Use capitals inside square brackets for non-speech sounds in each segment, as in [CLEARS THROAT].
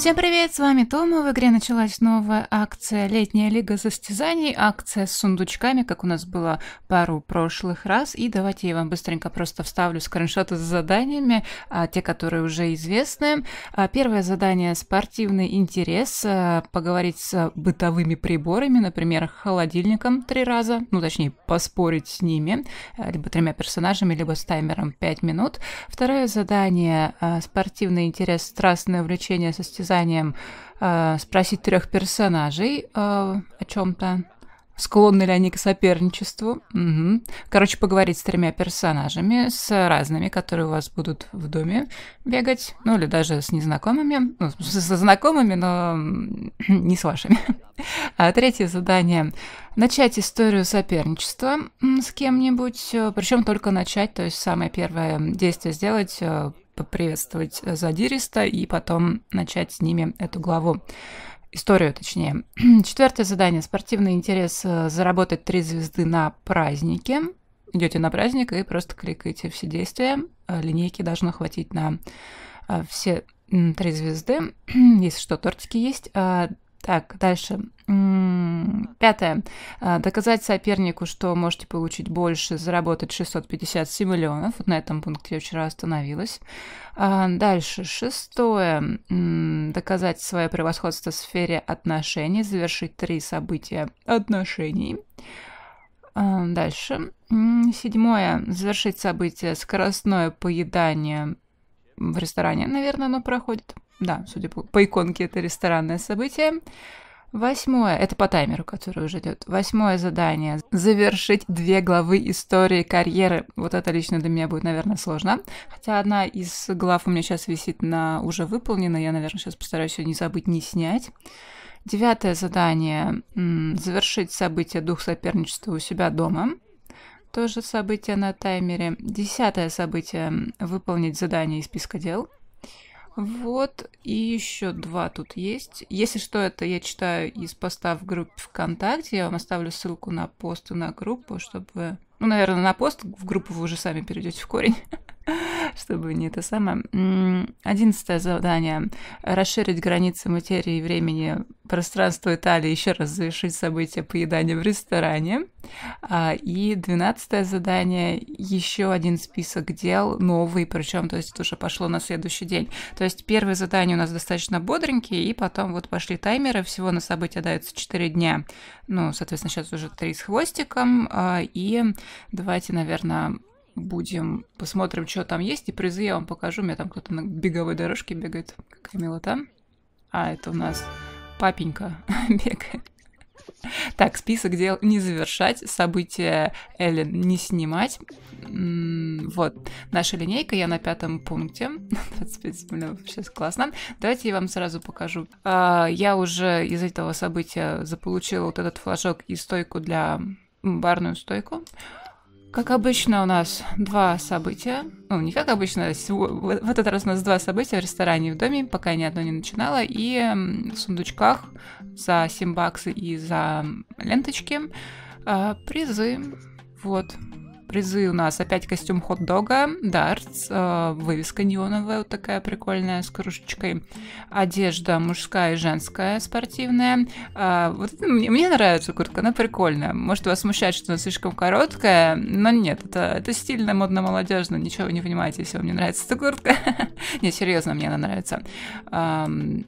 Всем привет, с вами Тома. В игре началась новая акция «Летняя лига состязаний», акция с сундучками, как у нас было пару прошлых раз. И давайте я вам быстренько просто вставлю скриншоты с заданиями, а, те, которые уже известны. А, первое задание – спортивный интерес, а, поговорить с бытовыми приборами, например, холодильником три раза, ну точнее, поспорить с ними, а, либо тремя персонажами, либо с таймером 5 минут. Второе задание – а, спортивный интерес, страстное увлечение состязаний наказанием э, спросить трех персонажей э, о чем-то. Склонны ли они к соперничеству? Угу. Короче, поговорить с тремя персонажами, с разными, которые у вас будут в доме бегать, ну или даже с незнакомыми, ну, со знакомыми, но [CLEARS THROAT] не с вашими. А третье задание – начать историю соперничества с кем-нибудь, э, причем только начать, то есть самое первое действие сделать, э, поприветствовать э, задиристо и потом начать с ними эту главу. Историю, точнее. [CLEARS THROAT] Четвертое задание. Спортивный интерес. Э, заработать три звезды на празднике. Идете на праздник и просто кликаете все действия. Э, линейки должно хватить на все три звезды. [CLEARS THROAT] Если что, тортики есть. А, так, дальше. Пятое. А, доказать сопернику, что можете получить больше, заработать 657 миллионов. Вот на этом пункте я вчера остановилась. А, дальше. Шестое. Доказать свое превосходство в сфере отношений, завершить три события отношений. А, дальше. Седьмое. Завершить событие скоростное поедание в ресторане. Наверное, оно проходит. Да, судя по, по иконке, это ресторанное событие. Восьмое, это по таймеру, который уже идет. Восьмое задание. Завершить две главы истории карьеры. Вот это лично для меня будет, наверное, сложно. Хотя одна из глав у меня сейчас висит на уже выполнена. Я, наверное, сейчас постараюсь ее не забыть, не снять. Девятое задание. Завершить событие дух соперничества у себя дома. Тоже событие на таймере. Десятое событие. Выполнить задание из списка дел. Вот, и еще два тут есть. Если что, это я читаю из поста в группе ВКонтакте. Я вам оставлю ссылку на пост и на группу, чтобы... Ну, наверное, на пост в группу вы уже сами перейдете в корень. [LAUGHS] чтобы не это самое. Одиннадцатое задание. Расширить границы материи и времени пространства Италии, еще раз завершить события поедания в ресторане. А, и двенадцатое задание. Еще один список дел, новый, причем, то есть это уже пошло на следующий день. То есть первое задание у нас достаточно бодренькие, и потом вот пошли таймеры, всего на события дается 4 дня. Ну, соответственно, сейчас уже 3 с хвостиком, а, и давайте, наверное, будем, посмотрим, что там есть, и призы я вам покажу. У меня там кто-то на беговой дорожке бегает. Какая милота. А, это у нас папенька [LAUGHS] бегает. Так, список дел не завершать, события Эллен не снимать. Вот, наша линейка, я на пятом пункте. 25 минут, сейчас классно. Давайте я вам сразу покажу. А, я уже из этого события заполучила вот этот флажок и стойку для барную стойку. Как обычно у нас два события. Ну, не как обычно, в этот раз у нас два события в ресторане и в доме, пока ни одно не начинала. И в сундучках за баксов и за ленточки а, призы. Вот призы у нас опять костюм хот-дога, дартс, э, вывеска неоновая вот такая прикольная с кружечкой, одежда мужская и женская спортивная. Э, вот мне, мне нравится куртка, она прикольная. Может вас смущать, что она слишком короткая, но нет, это, это стильно, модно, молодежно, ничего вы не понимаете, если вам не нравится эта куртка. [LAUGHS] Не, серьезно, мне она нравится.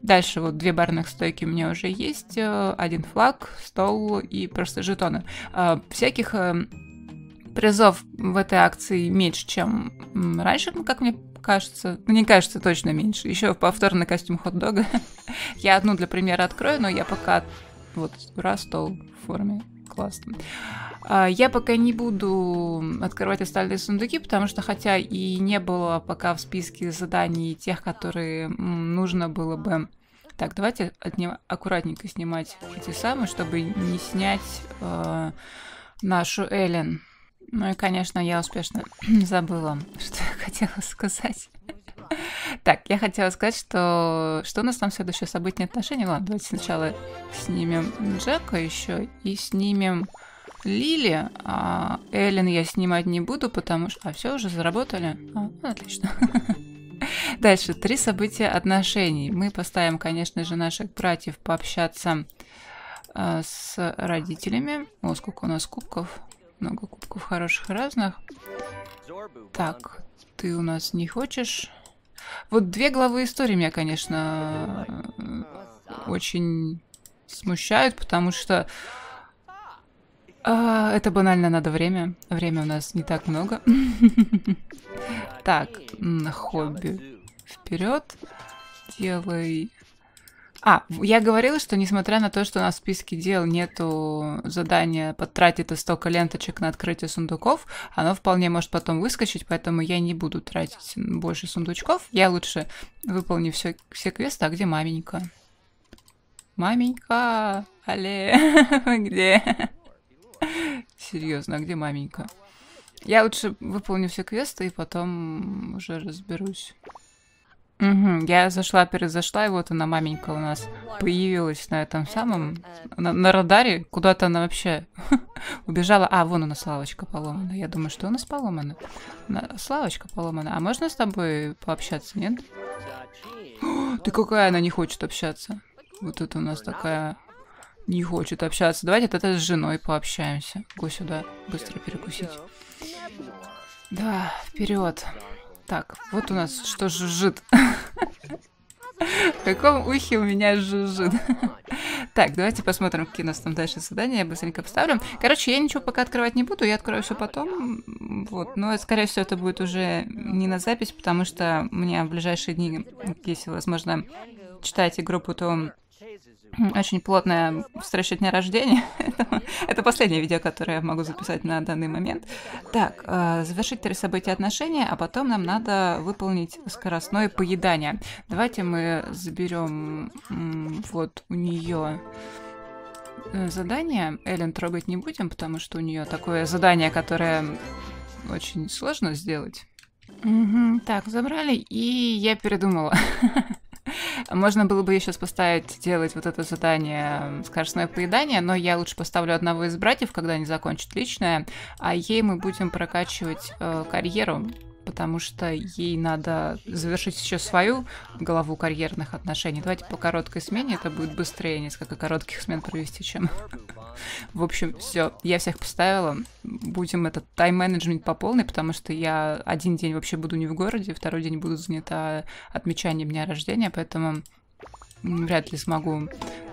Дальше вот две барных стойки у меня уже есть, э, один флаг, стол и просто жетоны. А, всяких э, призов в этой акции меньше, чем раньше, как мне кажется. не кажется, точно меньше. Еще повторный костюм хот-дога. [LAUGHS] я одну для примера открою, но я пока вот раз стол в форме. Классно. А, я пока не буду открывать остальные сундуки, потому что хотя и не было пока в списке заданий тех, которые нужно было бы так, давайте отним... аккуратненько снимать эти самые, чтобы не снять э, нашу Эллен. Ну и, конечно, я успешно [CLEARS THROAT] забыла, что я хотела сказать. [LAUGHS] Так, я хотела сказать, что что у нас там следующее событие отношений. Ладно, давайте сначала снимем Джека еще и снимем Лили. А Эллен я снимать не буду, потому что... А все, уже заработали? А, ну, отлично. [LAUGHS] Дальше, три события отношений. Мы поставим, конечно же, наших братьев пообщаться а, с родителями. О, сколько у нас кубков. Много кубков хороших разных. Так, ты у нас не хочешь? Вот две главы истории меня, конечно, очень смущают, потому что а, это банально надо время. Время у нас не так много. [LAUGHS] Так, хобби. Вперед. Делай а, я говорила, что несмотря на то, что у нас в списке дел нету задания потратить столько ленточек на открытие сундуков, оно вполне может потом выскочить, поэтому я не буду тратить больше сундучков. Я лучше выполню все, все квесты, а где маменька? Маменька, алле, [LAUGHS] где? Серьезно, а где маменька? Я лучше выполню все квесты и потом уже разберусь. Угу, я зашла, перезашла, и вот она, маменька, у нас появилась на этом самом, на, на радаре. Куда-то она вообще [LAUGHS] убежала. А, вон у нас славочка поломана. Я думаю, что у нас поломана? У нас поломана. А можно с тобой пообщаться, нет? [GASPS] ты какая она не хочет общаться. Вот это у нас такая не хочет общаться. Давайте тогда с женой пообщаемся. Го сюда, быстро перекусить. Да, вперед. Так, вот у нас что жужжит. В каком ухе у меня жужжит? Так, давайте посмотрим, какие у нас там дальше задания. Я быстренько поставлю. Короче, я ничего пока открывать не буду. Я открою все потом. Вот. Но, скорее всего, это будет уже не на запись, потому что мне в ближайшие дни, если возможно, читаете группу, то очень плотная встреча дня рождения. [LAUGHS] Это последнее видео, которое я могу записать на данный момент. Так, э, завершить три события отношения, а потом нам надо выполнить скоростное поедание. Давайте мы заберем вот у нее э, задание. Эллен трогать не будем, потому что у нее такое задание, которое очень сложно сделать. Угу, так, забрали, и я передумала. [LAUGHS] Можно было бы ее сейчас поставить, делать вот это задание скоростное поедание, но я лучше поставлю одного из братьев, когда они закончат личное, а ей мы будем прокачивать э, карьеру потому что ей надо завершить еще свою главу карьерных отношений. Давайте по короткой смене, это будет быстрее несколько коротких смен провести, чем в общем, все, я всех поставила. Будем этот тайм-менеджмент по полной, потому что я один день вообще буду не в городе, второй день буду занята отмечанием дня рождения, поэтому вряд ли смогу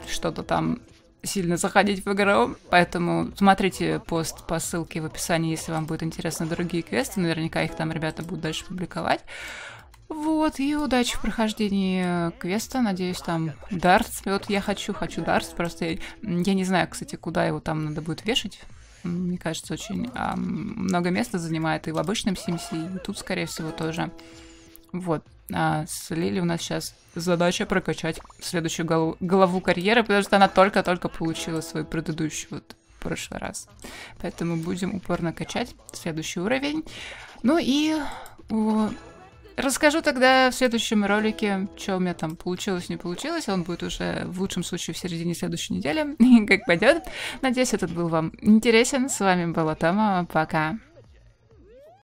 что-то там сильно заходить в игру, поэтому смотрите пост по ссылке в описании, если вам будет интересно другие квесты, наверняка их там ребята будут дальше публиковать. Вот, и удачи в прохождении э, квеста. Надеюсь, там дартс. Вот я хочу, хочу дартс. Просто я, я не знаю, кстати, куда его там надо будет вешать. Мне кажется, очень а, много места занимает и в обычном Симсе, и тут, скорее всего, тоже. Вот. А с Лили у нас сейчас задача прокачать следующую голову, голову карьеры, потому что она только-только получила свой предыдущий вот прошлый раз. Поэтому будем упорно качать следующий уровень. Ну и Расскажу тогда в следующем ролике, что у меня там получилось, не получилось. Он будет уже в лучшем случае в середине следующей недели, [LAUGHS] как пойдет. Надеюсь, этот был вам интересен. С вами была Тома. Пока.